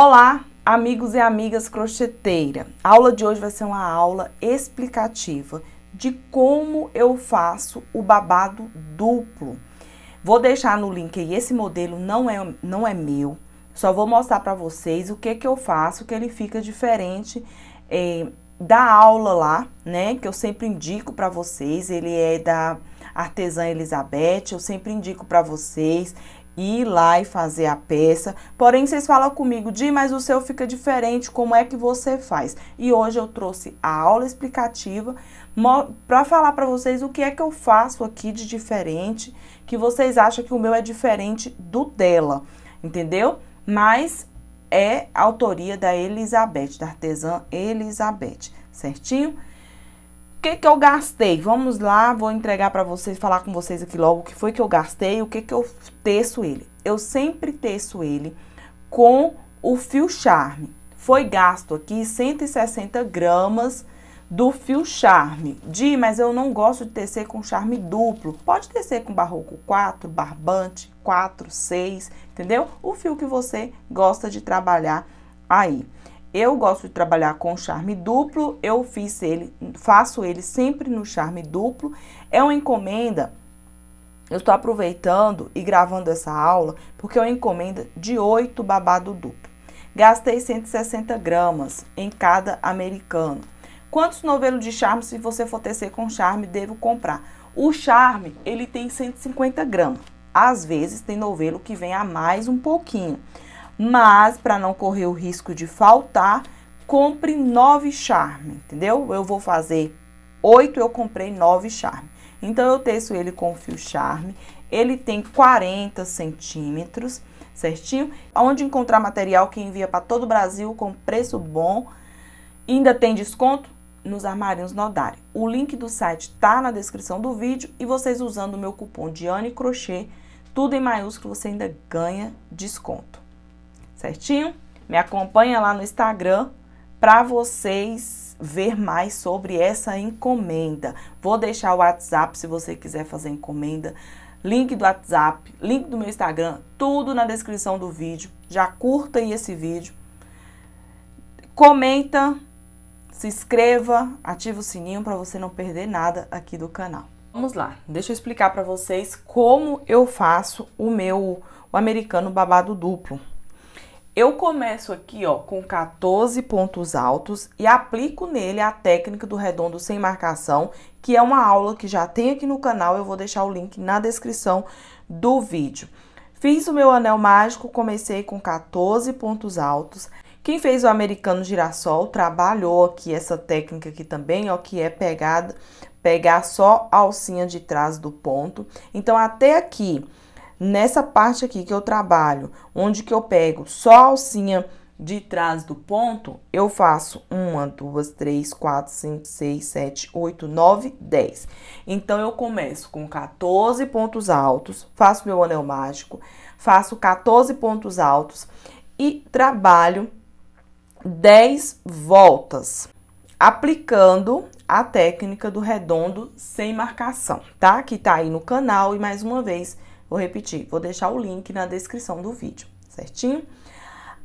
Olá, amigos e amigas crocheteira. A aula de hoje vai ser uma aula explicativa de como eu faço o babado duplo. Vou deixar no link aí, esse modelo não é, não é meu, só vou mostrar para vocês o que que eu faço, que ele fica diferente é, da aula lá, né? Que eu sempre indico para vocês, ele é da artesã Elizabeth, eu sempre indico para vocês ir lá e fazer a peça. Porém, vocês falam comigo, Di, mas o seu fica diferente, como é que você faz? E hoje eu trouxe a aula explicativa para falar para vocês o que é que eu faço aqui de diferente, que vocês acham que o meu é diferente do dela, entendeu? Mas é autoria da Elizabeth, da artesã Elizabeth, certinho? que, que eu gastei? Vamos lá, vou entregar para vocês, falar com vocês aqui logo o que foi que eu gastei, o que, que eu teço ele. Eu sempre teço ele com o fio charme. Foi gasto aqui 160 gramas do fio charme. Di, mas eu não gosto de tecer com charme duplo. Pode tecer com barroco 4, barbante 4, 6, entendeu? O fio que você gosta de trabalhar aí. Eu gosto de trabalhar com charme duplo, eu fiz ele, faço ele sempre no charme duplo. É uma encomenda eu estou aproveitando e gravando essa aula porque é uma encomenda de 8 babado duplo. Gastei 160 gramas em cada americano. Quantos novelos de charme, se você for tecer com charme, devo comprar? O charme, ele tem 150 gramas. Às vezes, tem novelo que vem a mais um pouquinho mas para não correr o risco de faltar, compre nove charme, entendeu? Eu vou fazer oito, eu comprei nove charme. Então, eu teço ele com fio charme, ele tem 40 centímetros, certinho? Onde encontrar material que envia para todo o Brasil com preço bom, ainda tem desconto? Nos armarinhos Nodari. O link do site tá na descrição do vídeo e vocês usando o meu cupom Diane Crochê, tudo em maiúsculo, você ainda ganha desconto certinho? Me acompanha lá no Instagram para vocês ver mais sobre essa encomenda. Vou deixar o WhatsApp se você quiser fazer encomenda, link do WhatsApp, link do meu Instagram, tudo na descrição do vídeo. Já curta aí esse vídeo. Comenta, se inscreva, ativa o sininho para você não perder nada aqui do canal. Vamos lá, deixa eu explicar para vocês como eu faço o meu o americano babado duplo. Eu começo aqui, ó, com 14 pontos altos e aplico nele a técnica do redondo sem marcação, que é uma aula que já tem aqui no canal, eu vou deixar o link na descrição do vídeo. Fiz o meu anel mágico, comecei com 14 pontos altos. Quem fez o americano girassol trabalhou aqui essa técnica aqui também, ó, que é pegada, pegar só a alcinha de trás do ponto. Então, até aqui, nessa parte aqui que eu trabalho, onde que eu pego só a alcinha de trás do ponto, eu faço uma, duas, três, quatro, cinco, seis, sete, oito, nove, dez. Então, eu começo com 14 pontos altos, faço meu anel mágico, faço 14 pontos altos e trabalho 10 voltas, aplicando a técnica do redondo sem marcação, tá? Que tá aí no canal e mais uma vez Vou repetir, vou deixar o link na descrição do vídeo, certinho?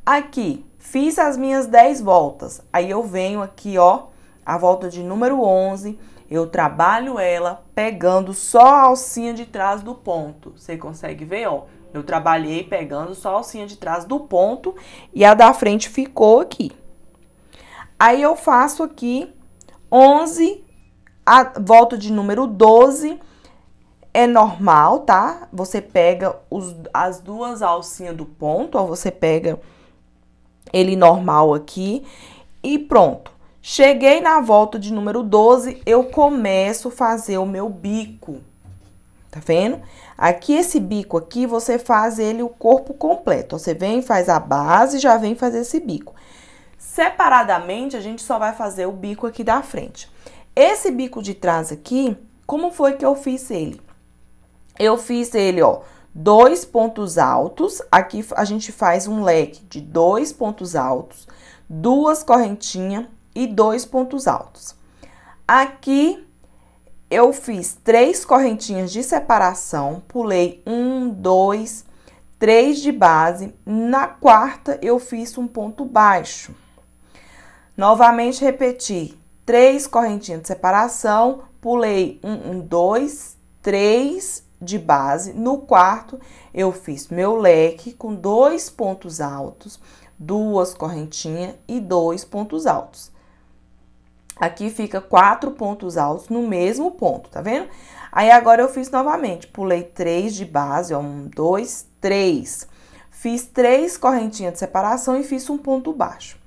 Aqui, fiz as minhas 10 voltas. Aí eu venho aqui, ó, a volta de número 11, eu trabalho ela pegando só a alcinha de trás do ponto. Você consegue ver, ó? Eu trabalhei pegando só a alcinha de trás do ponto e a da frente ficou aqui. Aí eu faço aqui 11, a volta de número 12, é normal, tá? Você pega os, as duas alcinhas do ponto, ó, você pega ele normal aqui e pronto. Cheguei na volta de número 12, eu começo a fazer o meu bico. Tá vendo? Aqui, esse bico aqui, você faz ele o corpo completo. você vem, faz a base, já vem fazer esse bico. Separadamente, a gente só vai fazer o bico aqui da frente. Esse bico de trás aqui, como foi que eu fiz ele? Eu fiz ele, ó, dois pontos altos. Aqui a gente faz um leque de dois pontos altos, duas correntinhas e dois pontos altos. Aqui eu fiz três correntinhas de separação, pulei um, dois, três de base. Na quarta, eu fiz um ponto baixo. Novamente, repeti: três correntinhas de separação, pulei um, um dois, três de base. No quarto, eu fiz meu leque com dois pontos altos, duas correntinhas e dois pontos altos. Aqui fica quatro pontos altos no mesmo ponto, tá vendo? Aí agora eu fiz novamente, pulei três de base, ó, um, dois, três. Fiz três correntinhas de separação e fiz um ponto baixo.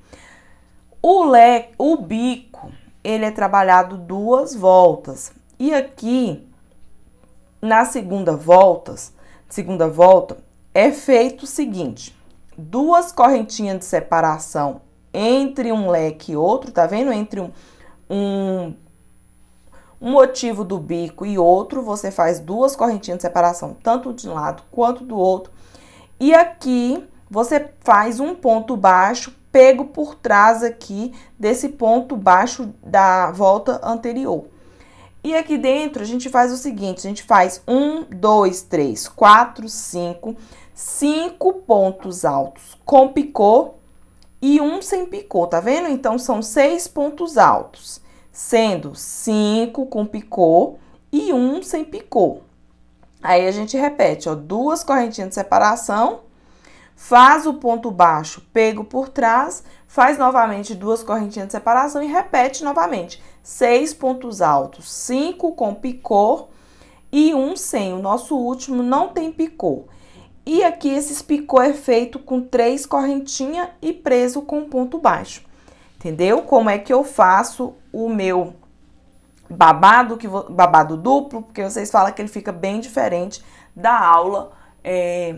O leque, o bico, ele é trabalhado duas voltas. E aqui na segunda volta, segunda volta, é feito o seguinte: duas correntinhas de separação entre um leque e outro, tá vendo? Entre um, um, um motivo do bico e outro, você faz duas correntinhas de separação, tanto de um lado quanto do outro. E aqui você faz um ponto baixo pego por trás aqui desse ponto baixo da volta anterior. E aqui dentro a gente faz o seguinte, a gente faz um, dois, três, quatro, cinco, cinco pontos altos com picô e um sem picô, tá vendo? Então, são seis pontos altos, sendo cinco com picô e um sem picô. Aí a gente repete, ó, duas correntinhas de separação, faz o ponto baixo pego por trás, faz novamente duas correntinhas de separação e repete novamente. Seis pontos altos, cinco com picô e um sem. O nosso último não tem picô. E aqui esses picô é feito com três correntinhas e preso com ponto baixo. Entendeu? Como é que eu faço o meu babado, que babado duplo, porque vocês falam que ele fica bem diferente da aula é,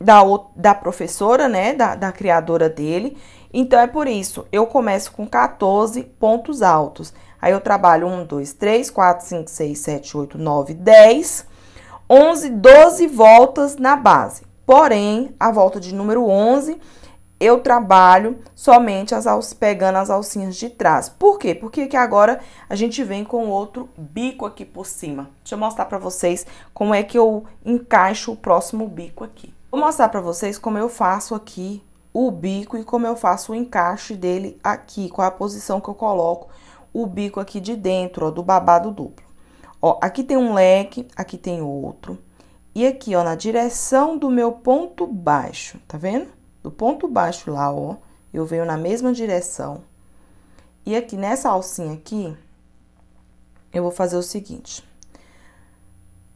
da, da professora, né, da, da criadora dele. Então, é por isso, eu começo com 14 pontos altos. Aí, eu trabalho 1, 2, 3, 4, 5, 6, 7, 8, 9, 10, 11, 12 voltas na base. Porém, a volta de número 11, eu trabalho somente as pegando as alcinhas de trás. Por quê? Porque que agora a gente vem com outro bico aqui por cima. Deixa eu mostrar para vocês como é que eu encaixo o próximo bico aqui. Vou mostrar para vocês como eu faço aqui o bico e como eu faço o encaixe dele aqui, qual a posição que eu coloco o bico aqui de dentro, ó, do babado duplo. Ó, aqui tem um leque, aqui tem outro. E aqui, ó, na direção do meu ponto baixo, tá vendo? Do ponto baixo lá, ó, eu venho na mesma direção. E aqui nessa alcinha aqui, eu vou fazer o seguinte.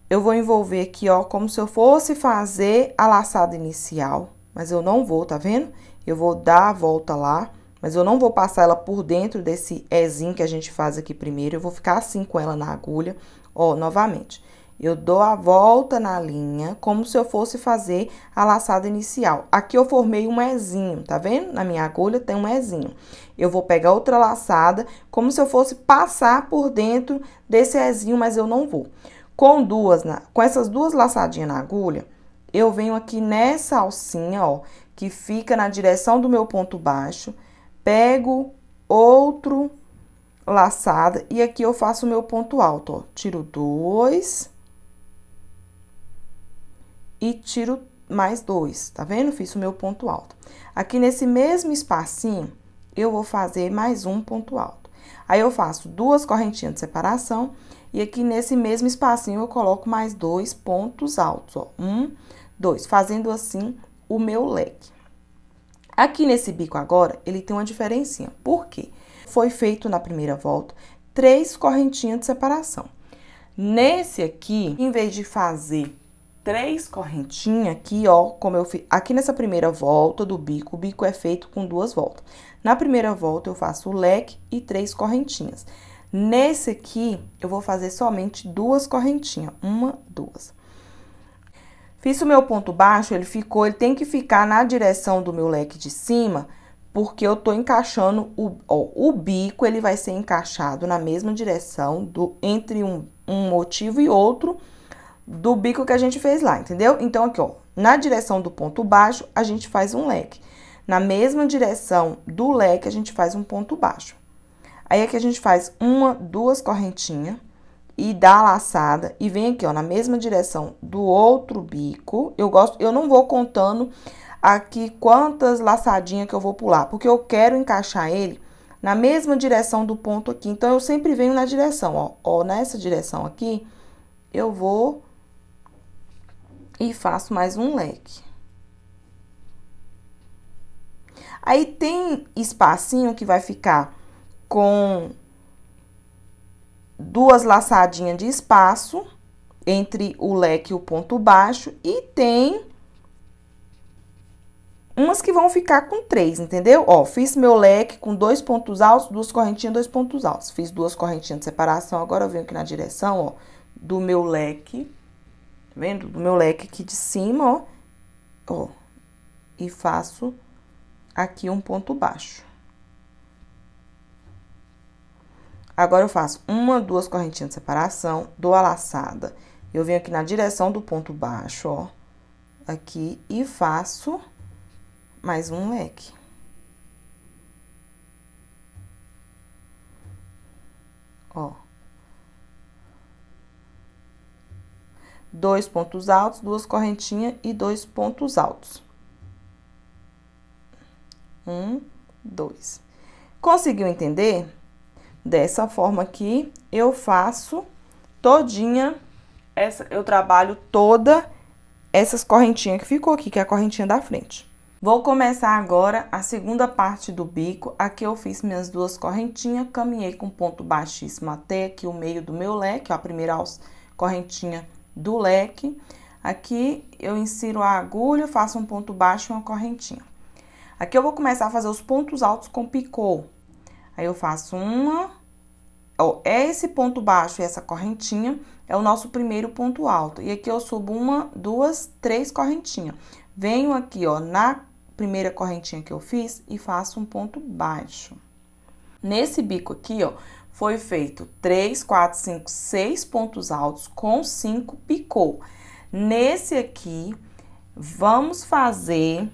Eu vou envolver aqui, ó, como se eu fosse fazer a laçada inicial mas eu não vou, tá vendo? Eu vou dar a volta lá, mas eu não vou passar ela por dentro desse Ezinho que a gente faz aqui primeiro. Eu vou ficar assim com ela na agulha, ó, novamente. Eu dou a volta na linha, como se eu fosse fazer a laçada inicial. Aqui eu formei um Ezinho, tá vendo? Na minha agulha tem um Ezinho. Eu vou pegar outra laçada, como se eu fosse passar por dentro desse Ezinho, mas eu não vou. Com duas, na... com essas duas laçadinhas na agulha, eu venho aqui nessa alcinha, ó, que fica na direção do meu ponto baixo, pego outro laçada e aqui eu faço o meu ponto alto, ó. Tiro dois e tiro mais dois, tá vendo? Fiz o meu ponto alto. Aqui nesse mesmo espacinho, eu vou fazer mais um ponto alto. Aí, eu faço duas correntinhas de separação e aqui nesse mesmo espacinho eu coloco mais dois pontos altos, ó. Um, 2. Fazendo assim o meu leque. Aqui nesse bico agora, ele tem uma diferencinha. Por quê? Foi feito na primeira volta três correntinhas de separação. Nesse aqui, em vez de fazer três correntinhas aqui, ó, como eu fiz aqui nessa primeira volta do bico, o bico é feito com duas voltas. Na primeira volta eu faço o leque e três correntinhas. Nesse aqui eu vou fazer somente duas correntinhas, uma, duas. Fiz o meu ponto baixo, ele ficou, ele tem que ficar na direção do meu leque de cima, porque eu tô encaixando o, ó, o bico, ele vai ser encaixado na mesma direção do entre um, um motivo e outro do bico que a gente fez lá, entendeu? Então, aqui, ó, na direção do ponto baixo, a gente faz um leque. Na mesma direção do leque, a gente faz um ponto baixo. Aí, aqui a gente faz uma, duas correntinhas e dá a laçada e vem aqui, ó, na mesma direção do outro bico. Eu gosto, eu não vou contando aqui quantas laçadinhas que eu vou pular, porque eu quero encaixar ele na mesma direção do ponto aqui. Então, eu sempre venho na direção, ó, ó nessa direção aqui, eu vou e faço mais um leque. Aí, tem espacinho que vai ficar com duas laçadinhas de espaço entre o leque e o ponto baixo e tem umas que vão ficar com três, entendeu? Ó, fiz meu leque com dois pontos altos, duas correntinhas, dois pontos altos. Fiz duas correntinhas de separação, agora eu venho aqui na direção, ó, do meu leque, tá vendo? Do meu leque aqui de cima, ó, ó, e faço aqui um ponto baixo. Agora eu faço uma, duas correntinhas de separação, dou a laçada. Eu venho aqui na direção do ponto baixo, ó, aqui, e faço mais um leque. Ó. Dois pontos altos, duas correntinhas e dois pontos altos. Um, dois. Conseguiu entender? Dessa forma aqui, eu faço todinha, essa, eu trabalho toda essas correntinhas que ficou aqui, que é a correntinha da frente. Vou começar agora a segunda parte do bico. Aqui eu fiz minhas duas correntinhas, caminhei com ponto baixíssimo até aqui o meio do meu leque, ó, a primeira correntinha do leque. Aqui eu insiro a agulha, faço um ponto baixo e uma correntinha. Aqui eu vou começar a fazer os pontos altos com picô. Aí eu faço uma, ó, é esse ponto baixo e essa correntinha, é o nosso primeiro ponto alto. E aqui eu subo uma, duas, três correntinhas. Venho aqui, ó, na primeira correntinha que eu fiz e faço um ponto baixo. Nesse bico aqui, ó, foi feito três, quatro, cinco, seis pontos altos com cinco picou. Nesse aqui, vamos fazer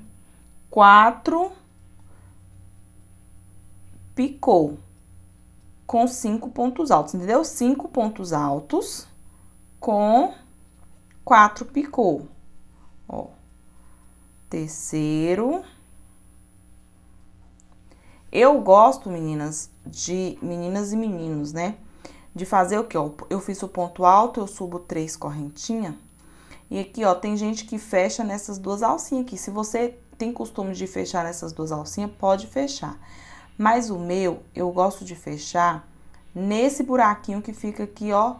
4, picou com cinco pontos altos, entendeu? Cinco pontos altos com quatro picou. Ó. Terceiro. Eu gosto, meninas, de meninas e meninos, né? De fazer o que, ó, eu fiz o ponto alto, eu subo três correntinha. E aqui, ó, tem gente que fecha nessas duas alcinhas aqui. Se você tem costume de fechar nessas duas alcinhas, pode fechar. Mas o meu, eu gosto de fechar nesse buraquinho que fica aqui, ó,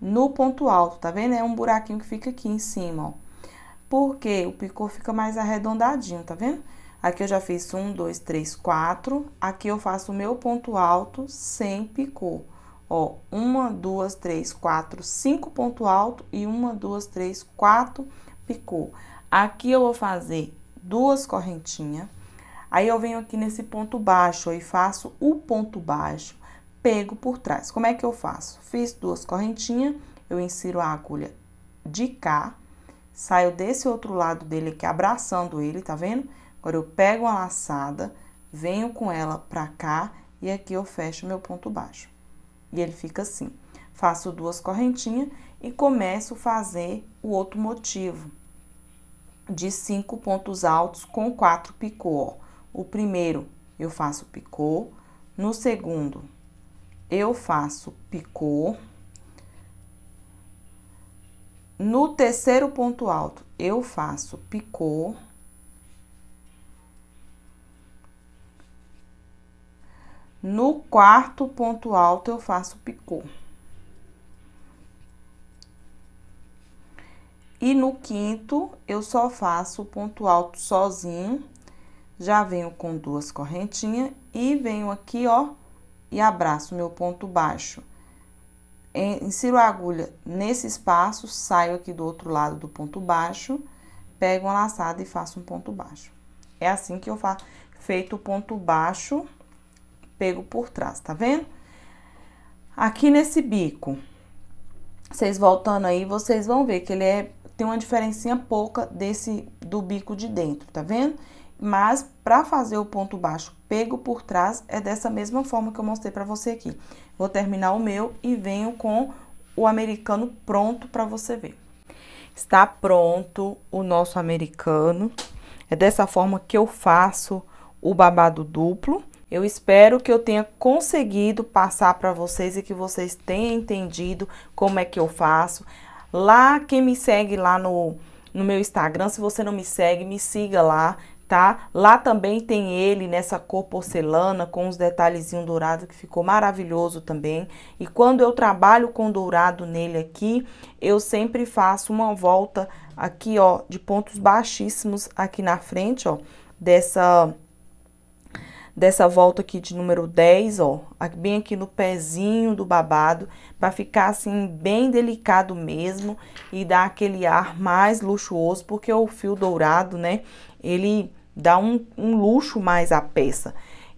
no ponto alto, tá vendo? É um buraquinho que fica aqui em cima, ó. Porque o picô fica mais arredondadinho, tá vendo? Aqui eu já fiz um, dois, três, quatro. Aqui eu faço o meu ponto alto sem picô. Ó, uma, duas, três, quatro, cinco ponto alto e uma, duas, três, quatro picô. Aqui eu vou fazer duas correntinhas. Aí eu venho aqui nesse ponto baixo e faço o ponto baixo, pego por trás. Como é que eu faço? Fiz duas correntinhas, eu insiro a agulha de cá, saio desse outro lado dele aqui, abraçando ele, tá vendo? Agora eu pego uma laçada, venho com ela pra cá e aqui eu fecho meu ponto baixo. E ele fica assim. Faço duas correntinhas e começo a fazer o outro motivo de cinco pontos altos com quatro picô, ó. O primeiro eu faço picô, no segundo eu faço picô. No terceiro ponto alto eu faço picô. No quarto ponto alto eu faço picô. E no quinto, eu só faço o ponto alto sozinho já venho com duas correntinhas e venho aqui, ó, e abraço meu ponto baixo. Insiro a agulha nesse espaço, saio aqui do outro lado do ponto baixo, pego uma laçada e faço um ponto baixo. É assim que eu faço, feito o ponto baixo, pego por trás, tá vendo? Aqui nesse bico, vocês voltando aí, vocês vão ver que ele é, tem uma diferencinha pouca desse, do bico de dentro, tá vendo? Tá vendo? Mas para fazer o ponto baixo pego por trás é dessa mesma forma que eu mostrei para você aqui. Vou terminar o meu e venho com o americano pronto para você ver. Está pronto o nosso americano. É dessa forma que eu faço o babado duplo. Eu espero que eu tenha conseguido passar para vocês e que vocês tenham entendido como é que eu faço. Lá, quem me segue lá no, no meu Instagram, se você não me segue, me siga lá tá? Lá também tem ele nessa cor porcelana com os detalhezinhos dourado que ficou maravilhoso também. E quando eu trabalho com dourado nele aqui, eu sempre faço uma volta aqui, ó, de pontos baixíssimos aqui na frente, ó, dessa dessa volta aqui de número 10, ó, bem aqui no pezinho do babado, para ficar assim bem delicado mesmo e dar aquele ar mais luxuoso, porque o fio dourado, né, ele dá um, um luxo mais à peça.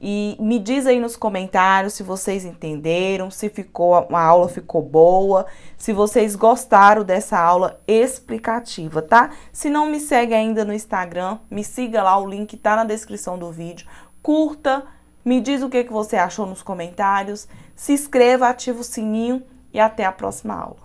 E me diz aí nos comentários se vocês entenderam, se ficou a aula ficou boa, se vocês gostaram dessa aula explicativa, tá? Se não me segue ainda no Instagram, me siga lá, o link tá na descrição do vídeo. Curta, me diz o que, que você achou nos comentários, se inscreva, ativa o sininho e até a próxima aula.